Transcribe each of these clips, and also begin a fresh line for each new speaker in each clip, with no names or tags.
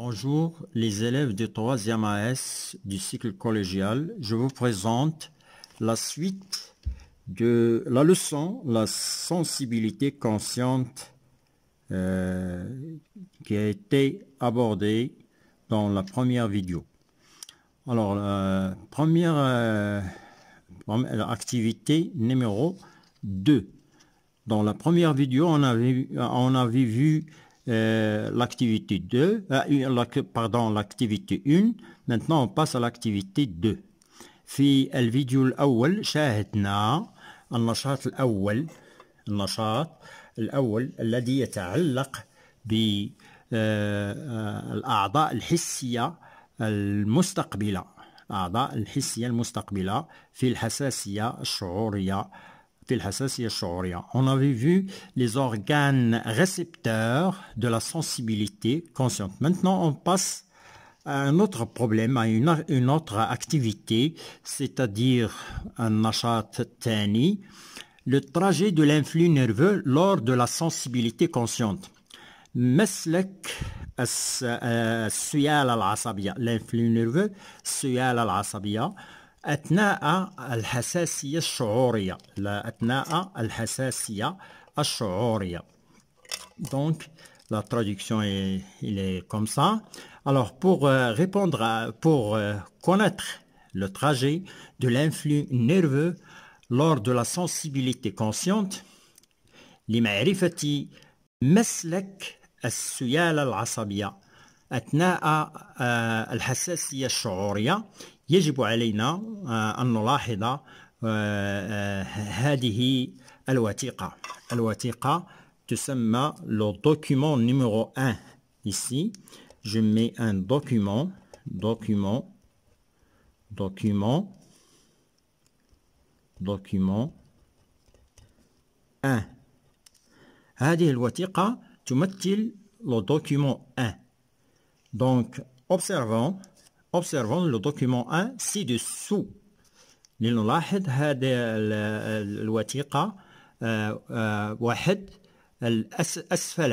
Bonjour les élèves de 3e AS du cycle collégial. Je vous présente la suite de la leçon La sensibilité consciente euh, qui a été abordée dans la première vidéo. Alors, euh, euh, première activité numéro 2. Dans la première vidéo, on avait, on avait vu euh, l'activité 2, euh, pardon, l'activité 1 maintenant on passe à l'activité 2 في الفيديو الأول شاهدنا النشاط الأول النشاط الأول الذي يتعلق بالأعضاء الحسية المستقبلة الأعضاء الحسية المستقبلة في الحساسية الشعورية On avait vu les organes récepteurs de la sensibilité consciente. Maintenant, on passe à un autre problème, à une, autre activité, c'est-à-dire un nashat tani, le trajet de l'influx nerveux lors de la sensibilité consciente. Euh, l'influx nerveux أثناء الحساسية الشعورية لا أثناء الحساسية الشعورية donc la traduction est, il est comme ça alors pour euh, répondre pour euh, connaître le trajet de l'influx nerveux lors de la sensibilité consciente لمعرفة مسلك السيالة العصبية أثناء euh, الحساسية الشعورية يجب علينا أن نلاحظ هذه الوثيقة الوثيقة تسمى le document numéro 1 ici je mets un document document document document 1 هذه الوثيقة تمثل le document 1 donc observons observons le document 1 ci-dessous. Nous euh, euh,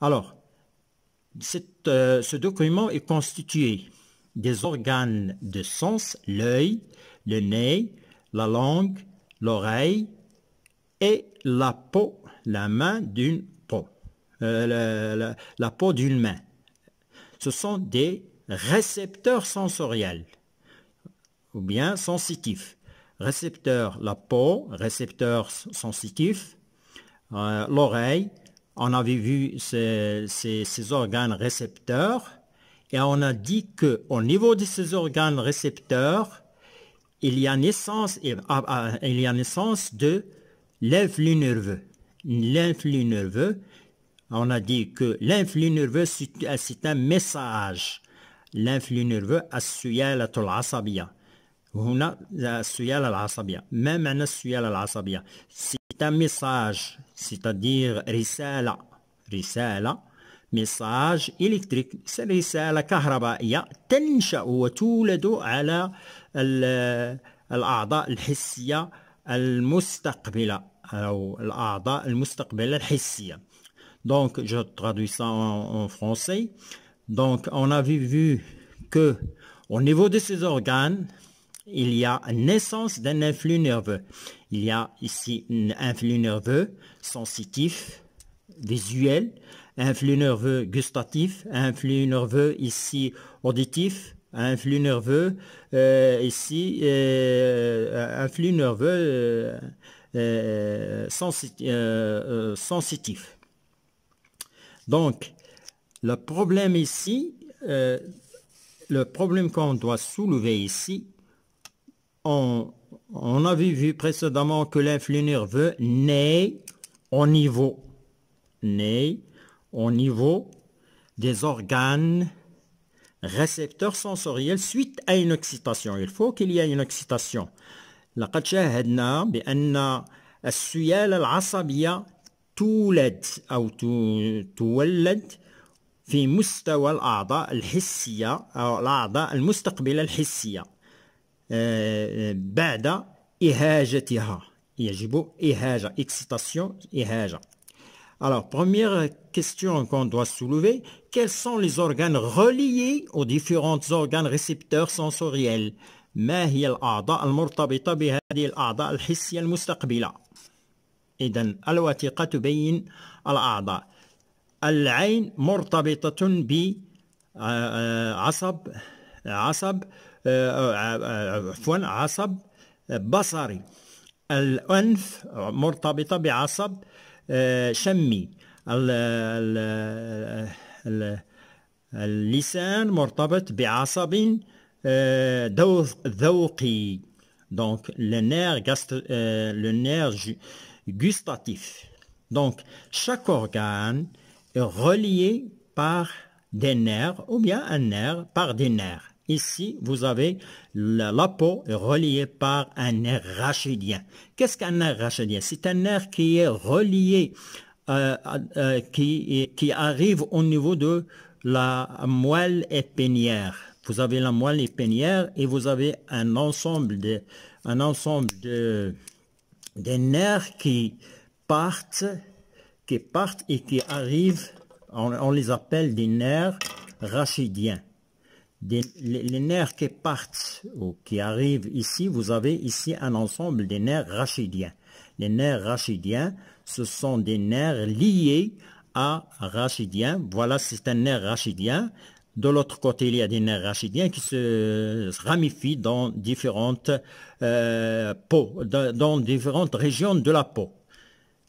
Alors, euh, ce document est constitué des organes de sens, l'œil, le nez, la langue, l'oreille et la peau, la main d'une peau, la peau d'une main. Ce sont des récepteur sensoriel ou bien sensitif. Récepteur la peau, récepteur sensitif, euh, l'oreille. On avait vu ces, organes récepteurs et on a dit qu'au niveau de ces organes récepteurs, il y a naissance, ah, ah, il y a naissance de l'influx nerveux. L'influx nerveux, on a dit que l'influx nerveux, c'est un message لانفلو نيرفو السيالة العصبية هنا السيالة العصبية ما معنى السيالة العصبية سيتا ميساج سيتادير رسالة رسالة ميساج إلكتريك رسالة كهربائية تنشأ وتولد على الأعضاء الحسية المستقبلة أو الأعضاء المستقبلة الحسية دونك جو traduis سا اون فرونسي Donc, on a vu, que au niveau de ces organes, il y a naissance d'un influx nerveux. Il y a ici un influx nerveux sensitif, visuel, influx nerveux gustatif, un influx nerveux ici auditif, influx nerveux euh, ici, euh, influx nerveux euh, euh, sensitif. Donc, le problème ici, euh, le problème qu'on doit soulever ici, on, avait vu précédemment que l'influx veut naît au niveau, des organes récepteurs sensoriels suite à une excitation. Il faut qu'il y ait une excitation. في مستوى الأعضاء الحسية أو الأعضاء المستقبلة الحسية آه، بعد إهاجتها يجب إهاجة إكسيتاسيون إهاجة Alors, première question qu'on doit soulever, quels sont les organes reliés aux différents organes récepteurs sensoriels ما هي الأعضاء المرتبطة بهذه الأعضاء الحسية المستقبلة؟ إذا الوثيقة تبين الأعضاء العين مرتبطة بعصب آه، آه، عصب آه، عفوا عصب بصري الأنف مرتبطة بعصب شمي اللسان مرتبط بعصب ذوقي دونك لنير غاست لنير غوستاتيف دونك شاك أورغان relié par des nerfs ou bien un nerf par des nerfs. Ici, vous avez la, peau reliée par un nerf rachidien. Qu'est-ce qu'un nerf rachidien C'est un nerf qui est relié, euh, euh, qui, qui arrive au niveau de la moelle épinière. Vous avez la moelle épinière et vous avez un ensemble de, un ensemble de, des nerfs qui partent qui partent et qui arrivent, on, les appelle des nerfs rachidiens. les, nerfs qui partent ou qui arrivent ici, vous avez ici un ensemble des nerfs rachidiens. Les nerfs rachidiens, ce sont des nerfs liés à rachidiens. Voilà, c'est un nerf rachidien. De l'autre côté, il y a des nerfs rachidiens qui se ramifient dans différentes euh, peaux, dans différentes régions de la peau.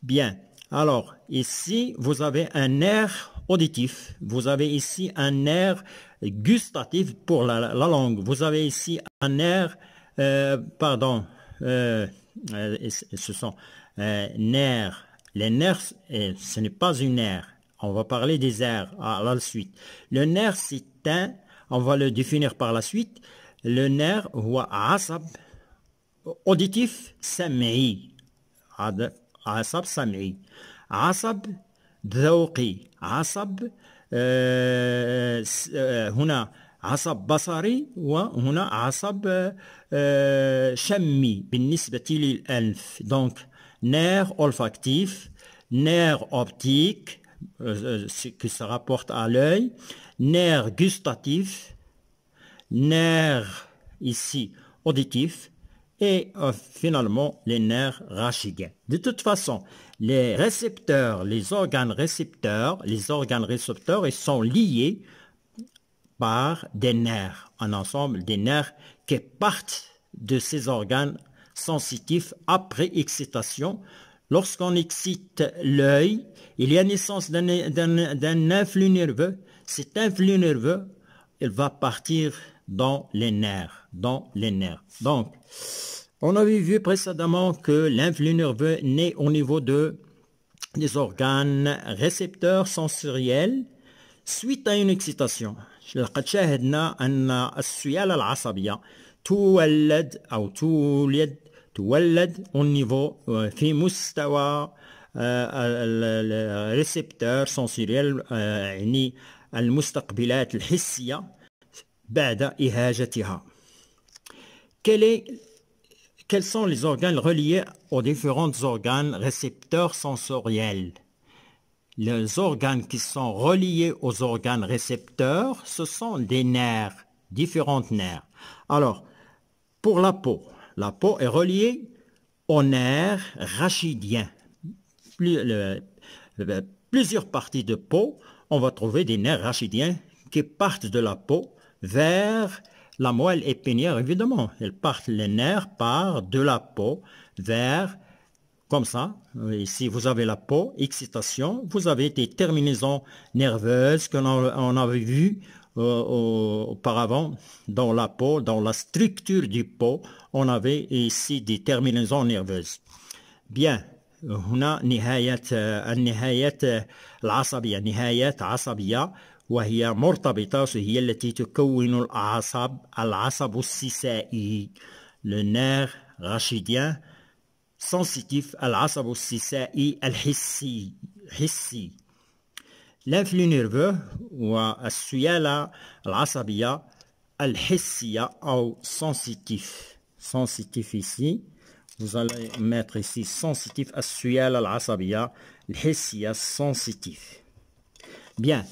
Bien, alors, ici, vous avez un nerf auditif. Vous avez ici un nerf gustatif pour la, langue. Vous avez ici un nerf, euh, pardon, euh, euh, ce sont nerfs. Les nerfs, ce n'est pas une nerf. On va parler des airs à la suite. Le nerf c'est un, on va le définir par la suite. Le nerf, ou asab, auditif, ad. عصب سمعي عصب ذوقي عصب آه، آه، هنا عصب بصري وهنا عصب آه، شمي بالنسبة للأنف دونك نير أولفاكتيف نير أوبتيك كي سرابورت على لوي نير غوستاتيف نير ici auditif et euh, finalement les nerfs rachidiens. De toute façon, les récepteurs, les organes récepteurs, les organes récepteurs, ils sont liés par des nerfs, un ensemble des nerfs qui partent de ces organes sensitifs après excitation. Lorsqu'on excite l'œil, il y a naissance d'un influx nerveux. Cet influx nerveux, il va partir dans les nerfs, dans les nerfs. Donc, on avait vu précédemment que l'influx nerveux naît au niveau de, des organes récepteurs sensoriels suite à une excitation. لقد شاهدنا أن السيالة العصبية تولد او تولد تولد au niveau euh, في مستوى الريسبتور euh, سنسوريال euh, يعني المستقبلات الحسيه quels sont les organes reliés aux différents organes récepteurs sensoriels Les organes qui sont reliés aux organes récepteurs, ce sont des nerfs, différents nerfs. Alors, pour la peau, la peau est reliée aux nerfs rachidiens. plusieurs parties de peau, on va trouver des nerfs rachidiens qui partent de la peau vers la moelle épinière, évidemment. elles partent les nerfs par de la peau vers, comme ça, ici vous avez la peau, excitation, vous avez des terminaisons nerveuses qu'on avait vues euh, auparavant dans la peau, dans la structure du peau, on avait ici des terminaisons nerveuses. Bien, هنا نهاية النهايات العصبية وهي مرتبطة هي التي تكون الأعصاب العصب السيسائي لنار غاشيديان سنسيتيف العصب السيسائي الحسي حسي لانفلو نيرفو والسيالة العصبية الحسية أو sensitif سنسيتيف ici vous allez mettre ici sensitif السيالة العصبية الحسية sensitif bien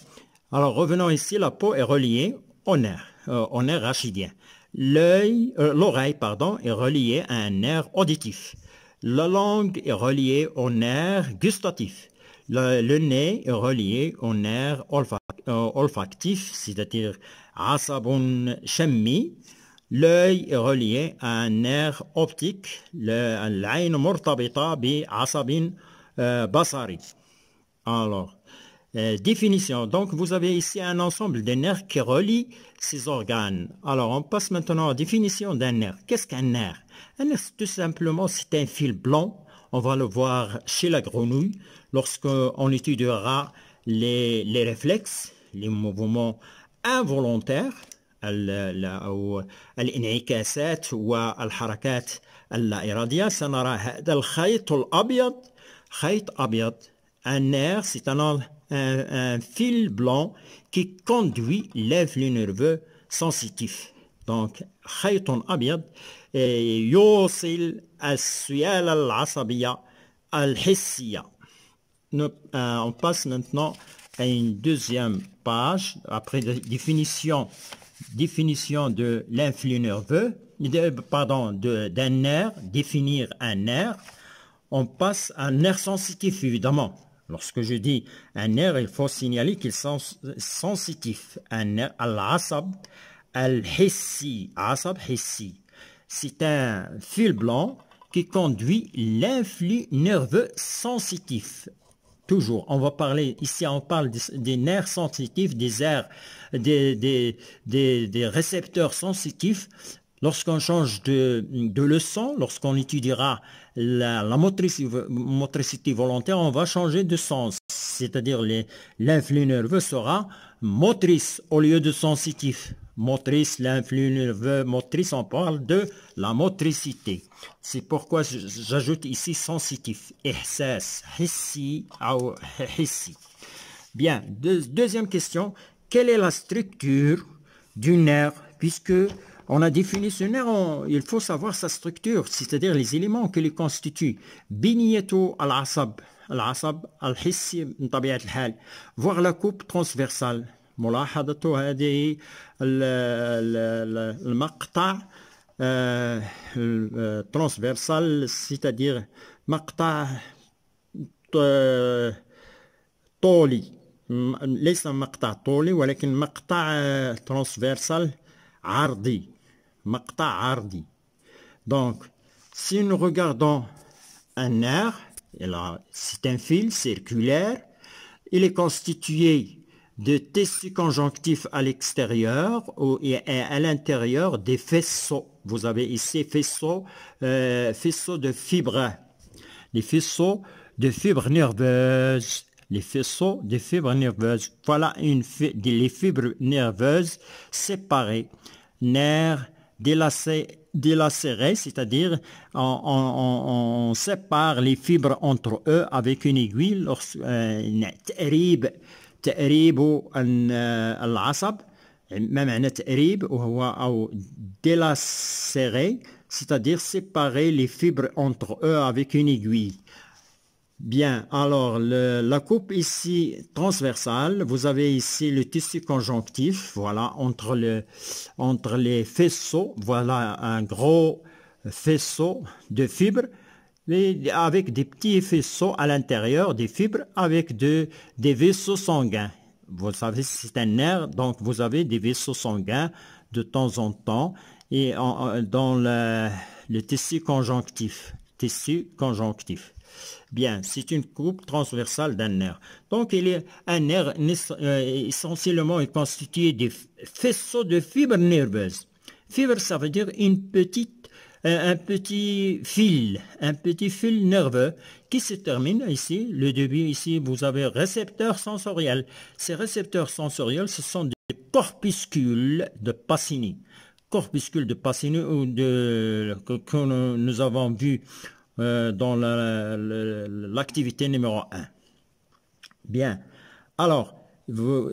alors revenons ici, la peau est reliée au nerf, euh, au nerf rachidien. L'œil, euh, l'oreille, pardon, est reliée à un nerf auditif. La langue est reliée au nerf gustatif. Le, nez est relié au nerf euh, olfactif, c'est-à-dire asabun chemise. L'œil est relié à un nerf optique, l'ain mortabita bi asabin euh, basari. Alors, euh, définition. Donc, vous avez ici un ensemble des nerfs qui relie ces organes. Alors, on passe maintenant à la définition d'un nerf. Qu'est-ce qu'un nerf Un nerf, tout simplement, c'est un fil blanc. On va le voir chez la grenouille lorsqu'on étudiera les, les réflexes, les mouvements involontaires سنرى un, fil blanc qui conduit l'influx nerveux sensitif. Donc, et Yosil Al Al euh, on passe maintenant à une deuxième page, après la définition, définition de l'influx nerveux, de, pardon, d'un nerf, définir un nerf. On passe à un nerf sensitif, évidemment. Lorsque je dis un nerf, il faut signaler qu'il est sensitif. Un nerf, al-asab, al-hissi, asab C'est un fil blanc qui conduit l'influx nerveux sensitif. Toujours, on va parler, ici on parle des, nerfs sensitifs, des airs, des, récepteurs sensitifs. Lorsqu'on change de, de leçon, lorsqu'on étudiera la, motricité, volontaire, on va changer de sens. C'est-à-dire l'influx nerveux sera motrice au lieu de sensitif. Motrice, l'influx nerveux motrice, on parle de la motricité. C'est pourquoi j'ajoute ici sensitif. Ihsas, hissi, ou ici. Bien, deuxième question. Quelle est la structure du nerf puisque on a défini ce nerf, il faut savoir sa structure, c'est-à-dire les éléments qui le constituent. Binieto al-asab, al-asab al-hissi, al voir la coupe transversale. ملاحظته هذه المقطع transversal, c'est-à-dire مقطع طولي ليس مقطع طولي ولكن مقطع transversal, عرضي donc, si nous regardons un nerf, c'est un fil circulaire, il est constitué de tissus conjonctifs à l'extérieur et à l'intérieur des faisceaux. Vous avez ici faisceaux, euh, faisceaux de fibres, les faisceaux de fibres nerveuses, les faisceaux de fibres nerveuses. Voilà une les fibres nerveuses séparées, nerfs, délacer, c'est-à-dire on, sépare les fibres entre eux avec une aiguille, c'est-à-dire séparer les fibres entre eux avec une aiguille. Bien, alors la coupe ici transversale, vous avez ici le tissu conjonctif, voilà, entre, les faisceaux, voilà un gros faisceau de fibres, avec des petits faisceaux à l'intérieur des fibres, avec des vaisseaux sanguins. Vous savez, c'est un nerf, donc vous avez des vaisseaux sanguins de temps en temps, et dans le tissu conjonctif, tissu conjonctif. Bien, c'est une coupe transversale d'un nerf. Donc, il est un nerf euh, essentiellement constitué de faisceaux de fibres nerveuses. Fibre, ça veut dire une petite, euh, un petit fil, un petit fil nerveux qui se termine ici. Le début ici, vous avez récepteur sensoriel. Ces récepteurs sensoriels, ce sont des corpuscules de Pacini Corpuscules de Pacini ou de, que, que, nous avons vu euh, dans l'activité numéro 1. Bien. Alors,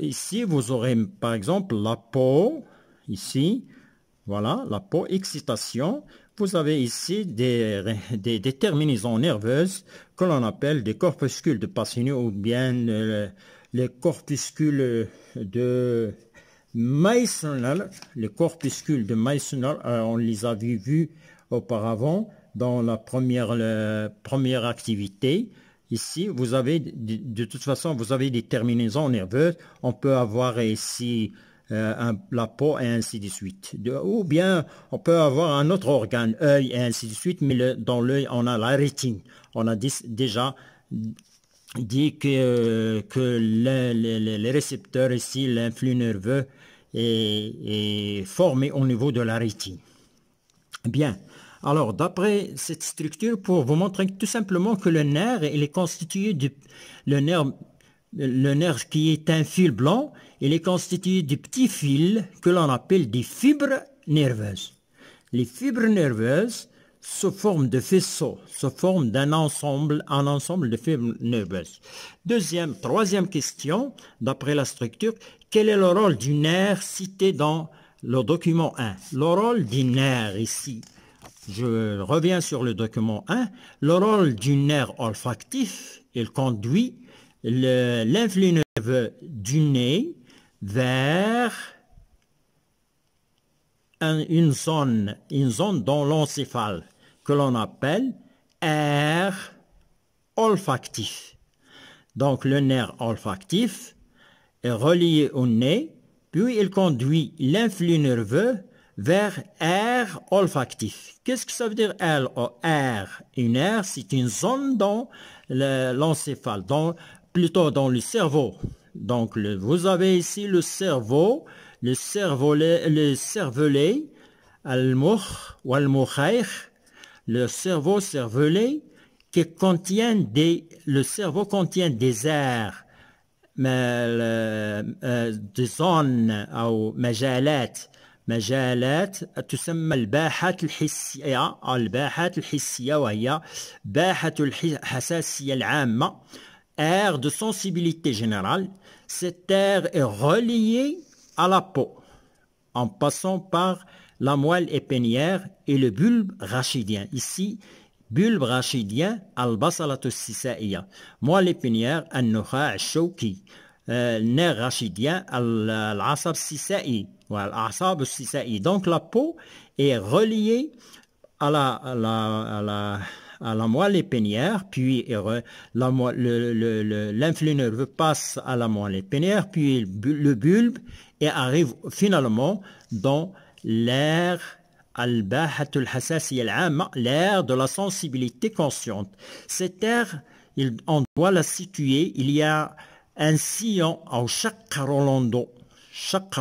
ici, vous aurez par exemple la peau, ici, voilà, la peau, excitation. Vous avez ici des, des, nerveuses que l'on appelle des corpuscules de Pacini ou bien euh, les corpuscules de Meissner, les corpuscules de Meissner, euh, on les avait vus auparavant dans la première, première activité. Ici, vous avez, de, toute façon, vous avez des terminaisons nerveuses. On peut avoir ici euh, la peau et ainsi de suite. ou bien, on peut avoir un autre organe, œil et ainsi de suite, mais dans l'œil, on a la rétine. On a déjà dit que, que les récepteurs ici, l'influx nerveux, est, formé au niveau de la rétine. Bien. Alors, d'après cette structure, pour vous montrer tout simplement que le nerf, il est constitué du le nerf, le nerf qui est un fil blanc, il est constitué de petits fils que l'on appelle des fibres nerveuses. Les fibres nerveuses se forment de faisceaux, se forment d'un ensemble, un ensemble de fibres nerveuses. Deuxième, troisième question, d'après la structure, quel est le rôle du nerf cité dans le document 1 Le rôle du nerf ici, je reviens sur le document 1. Le rôle du nerf olfactif, il conduit l'influx nerveux du nez vers une, zone, une zone dans l'encéphale que l'on appelle air olfactif. Donc le nerf olfactif est relié au nez, puis il conduit l'influx nerveux vers air olfactif. Qu'est-ce que ça veut dire L ou oh, R Une air, c'est une zone dans l'encéphale, plutôt dans le cerveau. Donc, vous avez ici le cerveau, le cervelet, le cervelet, al ou al le cerveau cervelet, qui contient des, le cerveau contient des airs, mais, euh, des zones ou majalettes مجالات تسمى الباحات الحسية الباحات الحسية وهي باحة الحساسية العامة air de sensibilité générale cette air est reliée à la peau en passant par la moelle épinière et le bulbe rachidien ici bulbe rachidien al البصلة السسائية moelle épinière النخاع الشوكي Euh, nerf rachidien, l'asab l'asab Donc la peau est reliée à la, à la, à la, moelle épinière, puis l'influx passe à la moelle épinière, puis le bulbe et arrive finalement dans l'air al l'air de la sensibilité consciente. Cet air, il, on doit la situer, il y a un sillon au chaque Carolando, chaque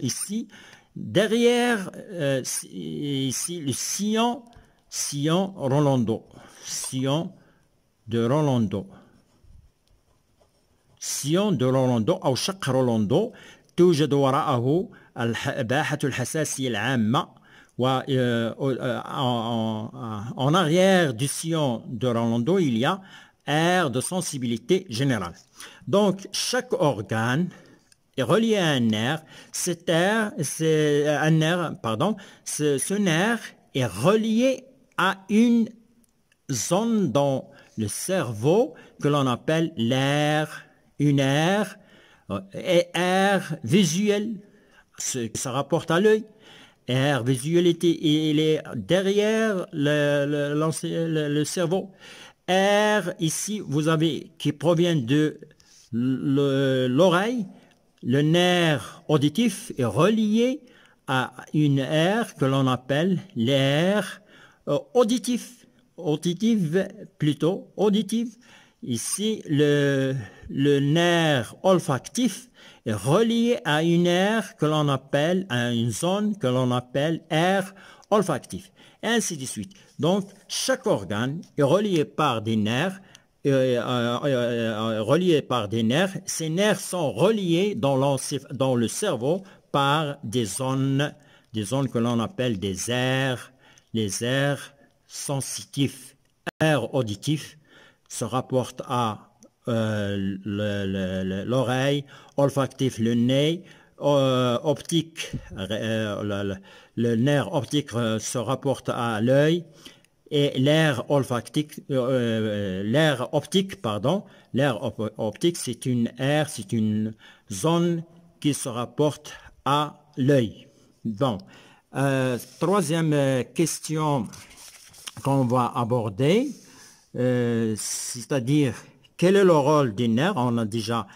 ici, derrière euh, ici le sillon, sillon Rolando, sillon de Rolando. Sillon de Rolando au chaque Rolando, توجد وراءه الباحة al en arrière du sillon de Rolando il y a aire de sensibilité générale. Donc, chaque organe est relié à un nerf. Euh, nerf, ce, nerf est relié à une zone dans le cerveau que l'on appelle l'air, une aire, euh, et air visuel, ce rapporte à l'œil. Air visuel, il est derrière le, le cerveau. Air, ici, vous avez, qui provient de l'oreille, le, nerf auditif est relié à une aire que l'on appelle l'air euh, auditif, auditive plutôt, auditive. Ici, le, nerf olfactif est relié à une aire que l'on appelle, à une zone que l'on appelle aire olfactif, ainsi de suite. Donc, chaque organe est relié par des nerfs euh, euh, euh, reliés par des nerfs. Ces nerfs sont reliés dans, le cerveau par des zones, des zones que l'on appelle des airs. les airs sensitifs, airs auditifs, se rapportent à l'oreille, olfactif le nez, optique, le, le, nerf optique se rapporte à l'œil et l'air olfactique, euh, euh, l'air optique, pardon, l'air optique, c'est une aire, c'est une zone qui se rapporte à l'œil. Bon, euh, troisième question qu'on va aborder, c'est-à-dire quel est le rôle du nerf On a déjà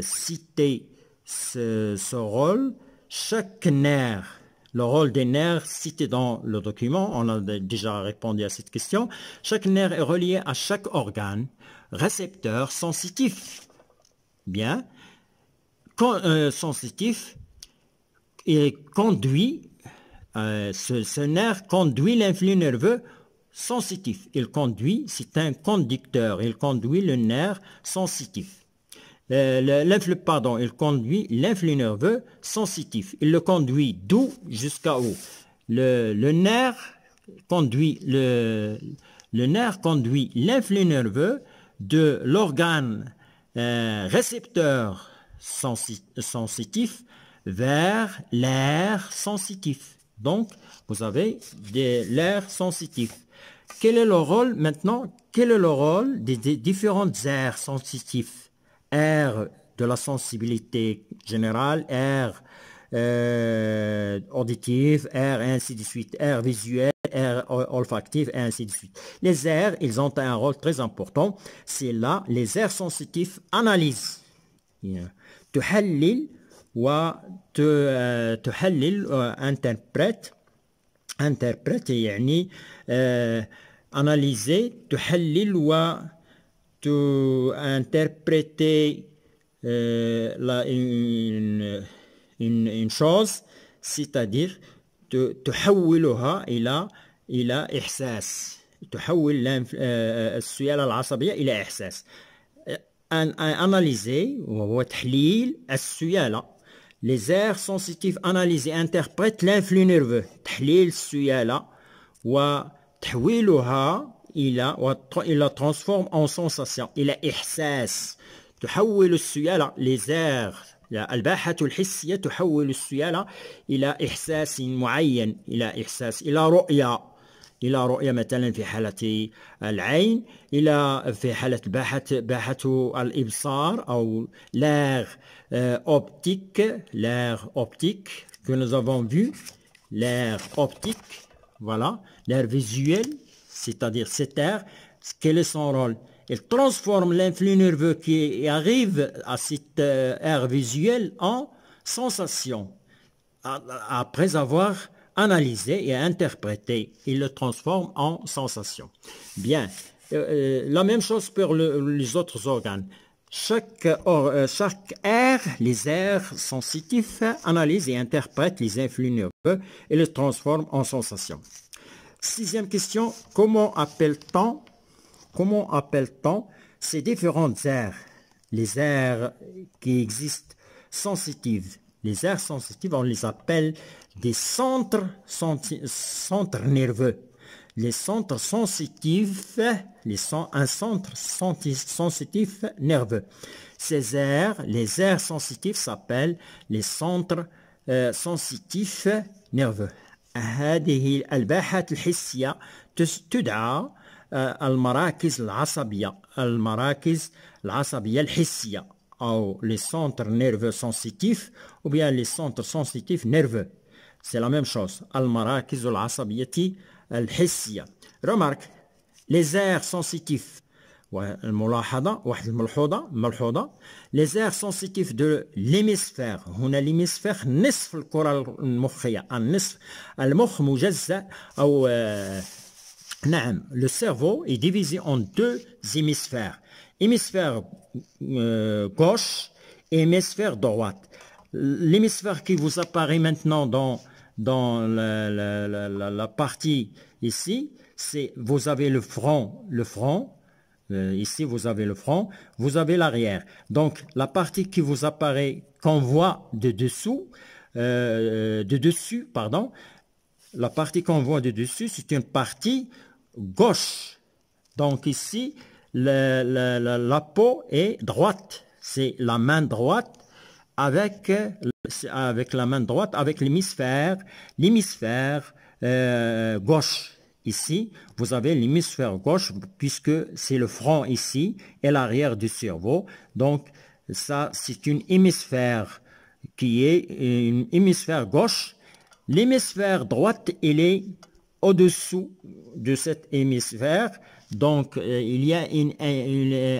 cité ce rôle. Chaque nerf le rôle des nerfs cités dans le document, on a déjà répondu à cette question. Chaque nerf est relié à chaque organe récepteur sensitif. Bien. Euh, sensitif et conduit, euh, ce, ce nerf conduit l'influx nerveux sensitif. Il conduit, c'est un conducteur, il conduit le nerf sensitif. Euh, pardon, il conduit l'influx nerveux sensitif. Il le conduit d'où jusqu'à où. Le, nerf conduit le, nerf conduit l'influx nerveux de l'organe euh, récepteur sensitif vers l'air sensitif. Donc, vous avez l'air sensitif. Quel est le rôle maintenant Quel est le rôle des, différentes aires sensitifs R de la sensibilité générale, R euh, auditif, R air, et ainsi de suite, air visuel, R olfactif, et ainsi de suite. Les airs, ils ont un rôle très important. C'est là, les airs sensitifs analysent. تحلل ou euh, euh, interprète interprète يعني analyser تحلل ou interpréter euh, la, une, une, une, chose, c'est-à-dire de تحولها الى الى احساس تحول السيالة العصبية الى احساس أن أناليزي وهو تحليل السيالة les aires sensitives analysées interprètent l'influx nerveux تحليل السيالة وتحويلها إلى إلى ترانسفورم أون سونساسيون إلى إحساس تحول السيالة ليزير الباحة الحسية تحول السيالة إلى إحساس معين إلى إحساس إلى رؤية إلى رؤية مثلا في حالة العين إلى في حالة باحة باحة الإبصار أو لاغ أوبتيك لاغ أوبتيك que nous avons vu l'air optique voilà l'air visuel c'est-à-dire air, quel est son rôle Il transforme l'influx nerveux qui arrive à cet air euh, visuel en sensation, après avoir analysé et interprété. Il le transforme en sensation. Bien, euh, euh, la même chose pour les autres organes. Chaque, air, les airs sensitifs, analysent et interprètent les influx nerveux et les transforment en sensation. Sixième question, comment appelle-t-on ces différentes aires Les aires qui existent sensitives. Les aires sensitives, on les appelle des centres, nerveux. Les centres sensitifs, les, un centre sensitif nerveux. Ces aires, les aires sensitives s'appellent les centres euh, sensitifs nerveux. هذه الباحات الحسية تدعى آه، المراكز العصبية المراكز العصبية الحسية أو لي سونتر نيرفو سونسيتيف أو بيان لي سونتر سونسيتيف نيرفو سي لا ميم شوز المراكز العصبية الحسية رومارك لي aires سونسيتيف Les airs sensitifs de l'hémisphère. Euh, le cerveau est divisé en deux hémisphères. Hémisphère euh, gauche et hémisphère droite. L'hémisphère qui vous apparaît maintenant dans la partie ici, c'est vous avez le front, le front. Euh, ici vous avez le front, vous avez l'arrière. Donc la partie qui vous apparaît, qu'on voit de dessous, euh, de dessus, pardon, la partie qu'on voit de dessus, c'est une partie gauche. Donc ici, la, peau est droite. C'est la main droite avec, euh, avec la main droite, avec l'hémisphère, l'hémisphère gauche ici, vous avez l'hémisphère gauche puisque c'est le front ici et l'arrière du cerveau. Donc, ça, c'est une hémisphère qui est une hémisphère gauche. L'hémisphère droite, il est au-dessous de cet hémisphère. Donc, euh, il y a une,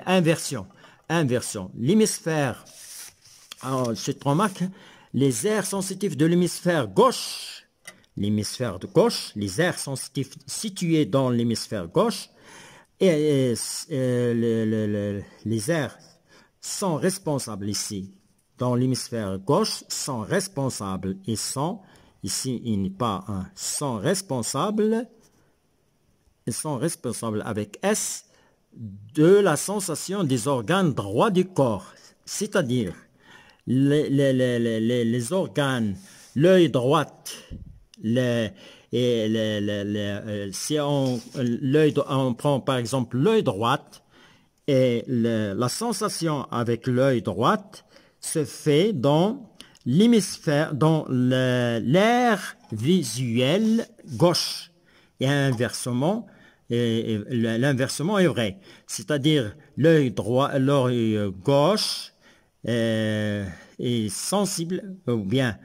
inversion. Inversion. L'hémisphère, alors, ah, cette remarque, les aires sensitives de l'hémisphère gauche l'hémisphère de gauche. Les airs sont situés dans l'hémisphère gauche et, euh, les airs sont responsables ici. Dans l'hémisphère gauche, sont responsables et sont, ici il n'y a pas un, sont responsables, ils sont responsables avec S de la sensation des organes droits du corps, c'est-à-dire les, les, organes, l'œil droit, euh, si on, on prend par exemple l'œil droit, et la sensation avec l'œil droit se fait dans l'hémisphère, dans l'air visuel gauche. Et inversement, et, l'inversement est vrai. C'est-à-dire l'œil droit, l'œil euh, gauche euh, est, sensible, ou bien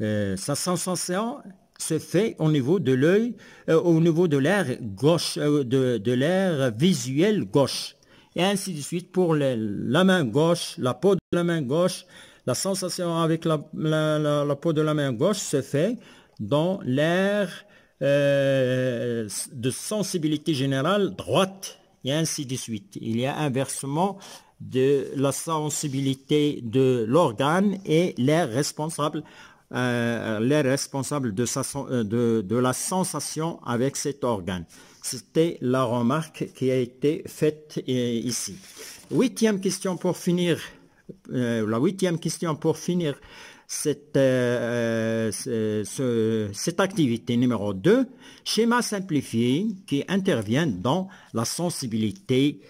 sa sensation se fait au niveau de l'œil, euh, au niveau de l'air gauche, euh, de, l'air visuel gauche. Et ainsi de suite pour la main gauche, la peau de la main gauche. La sensation avec la, peau de la main gauche se fait dans l'air euh, de sensibilité générale droite. Et ainsi de suite. Il y a inversement de la sensibilité de l'organe et l'air responsable euh, euh, les responsables euh, de, la sensation avec cet organe. C'était la remarque qui a été faite ici. Huitième question pour finir. la huitième question pour finir cette, cette activité numéro 2, schéma simplifié qui intervient dans la sensibilité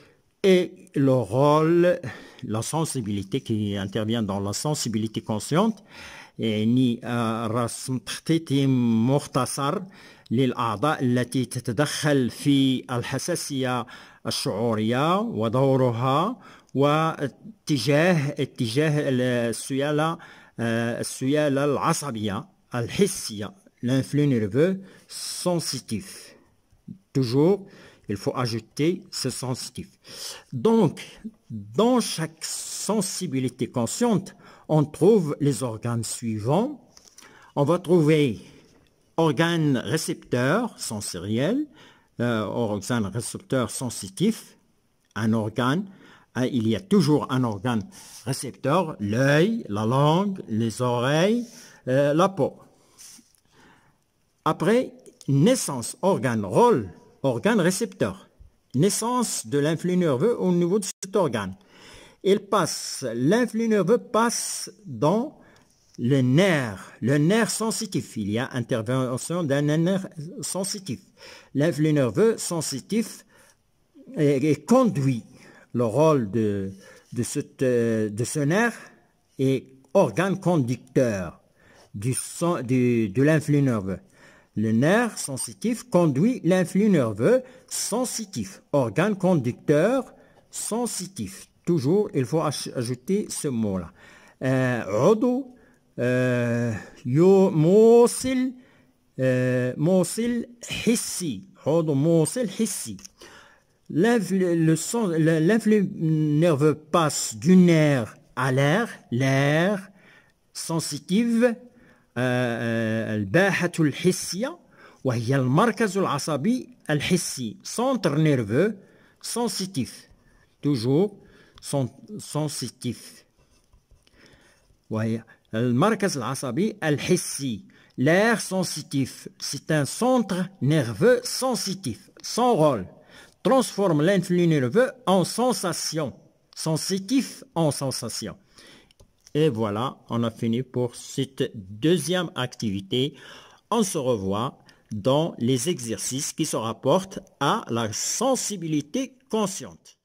et le rôle, la sensibilité qui intervient dans la sensibilité consciente يعني رسم تخطيطي مختصر للأعضاء التي تتدخل في الحساسية الشعورية ودورها واتجاه اتجاه السيالة السيالة العصبية الحسية l'influx nerveux sensitif. Toujours, il faut ajouter ce sensitif. Donc, dans chaque sensibilité consciente, on trouve les organes suivants. On va trouver organes récepteurs sensoriels, euh, organes récepteurs sensitifs, un organe, euh, il y a toujours un organe récepteur, l'œil, la langue, les oreilles, euh, la peau. Après, naissance, organe, rôle, organe récepteur. Naissance de l'influx nerveux au niveau de cet organe il passe, l'influx nerveux passe dans le nerf, le nerf sensitif. Il y a intervention d'un nerf sensitif. L'influx nerveux sensitif est, conduit. Le rôle de, euh, de ce nerf est organe conducteur du, son, de l'influx nerveux. Le nerf sensitif conduit l'influx nerveux sensitif, organe conducteur sensitif toujours, il faut ajouter ce mot-là. عضو موصل موصل حسي عضو موصل حسي Lève le, le nerveux passe du nerf à l'air, l'air sensitive, الباحة الحسية وهي المركز al الحسي, centre nerveux sensitif. Toujours, sensitif وهي المركز العصبي الحسي l'air sensitif c'est un centre nerveux sensitif son rôle transforme l'influx nerveux en sensation sensitif en sensation et voilà on a fini pour cette deuxième activité on se revoit dans les exercices qui se rapportent à la sensibilité consciente